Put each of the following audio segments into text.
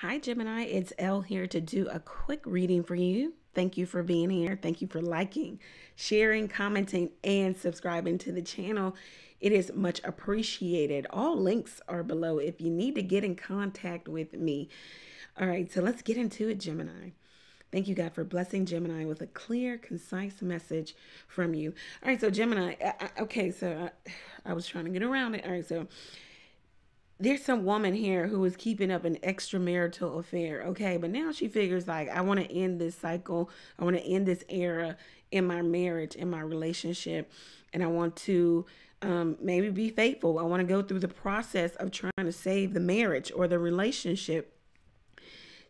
Hi, Gemini. It's Elle here to do a quick reading for you. Thank you for being here. Thank you for liking, sharing, commenting, and subscribing to the channel. It is much appreciated. All links are below if you need to get in contact with me. All right, so let's get into it, Gemini. Thank you, God, for blessing Gemini with a clear, concise message from you. All right, so Gemini, I, uh, I, uh, okay, so I, uh, I was trying to get around it. All right, so there's some woman here who was keeping up an extramarital affair, okay? But now she figures like I want to end this cycle. I want to end this era in my marriage, in my relationship, and I want to um, maybe be faithful. I want to go through the process of trying to save the marriage or the relationship.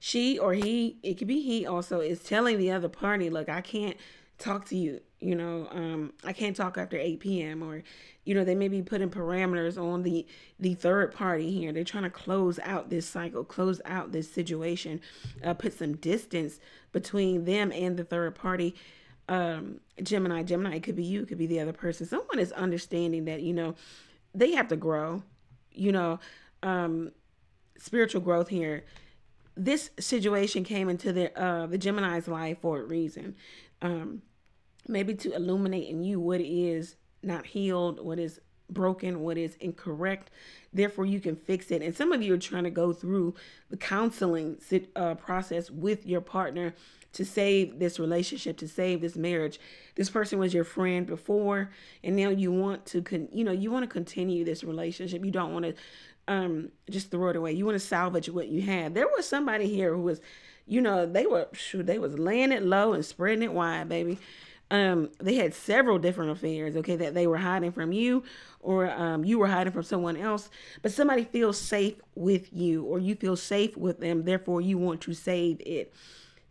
She or he, it could be he also, is telling the other party, look, I can't talk to you you know um, i can't talk after 8 p.m or you know they may be putting parameters on the the third party here they're trying to close out this cycle close out this situation uh, put some distance between them and the third party um, gemini gemini it could be you it could be the other person someone is understanding that you know they have to grow you know um, spiritual growth here this situation came into the uh, the gemini's life for a reason um, maybe to illuminate in you what is not healed, what is broken, what is incorrect. Therefore, you can fix it. And some of you are trying to go through the counseling uh, process with your partner to save this relationship, to save this marriage. This person was your friend before, and now you want to, con- you know, you want to continue this relationship. You don't want to um, just throw it away. You want to salvage what you had. There was somebody here who was, you know, they were, shoot, they was laying it low and spreading it wide, baby um, they had several different affairs, okay, that they were hiding from you or um, you were hiding from someone else, but somebody feels safe with you or you feel safe with them, therefore you want to save it.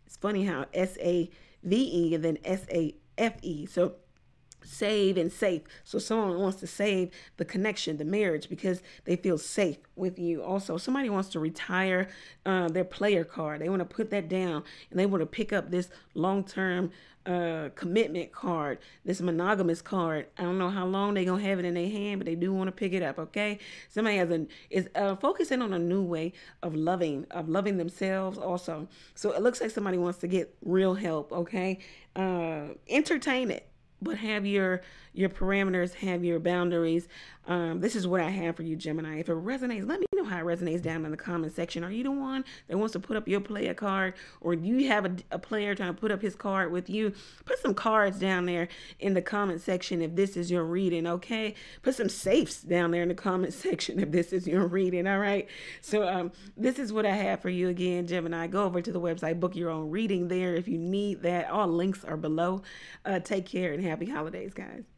It's funny how S A V E and then S A F E. So save and safe. So someone wants to save the connection, the marriage, because they feel safe with you. Also, somebody wants to retire uh, their player card. They want to put that down and they want to pick up this long-term uh, commitment card, this monogamous card. I don't know how long they're going to have it in their hand, but they do want to pick it up. Okay. Somebody has a, is uh, focusing on a new way of loving, of loving themselves also. So it looks like somebody wants to get real help. Okay. Uh, entertain it but have your your parameters, have your boundaries. Um, this is what I have for you, Gemini. If it resonates, let me you know how it resonates down in the comment section. Are you the one that wants to put up your player card? Or do you have a, a player trying to put up his card with you? Put some cards down there in the comment section if this is your reading, okay? Put some safes down there in the comment section if this is your reading, all right? So um, this is what I have for you again, Gemini. Go over to the website, book your own reading there if you need that. All links are below. Uh, take care and happy holidays, guys.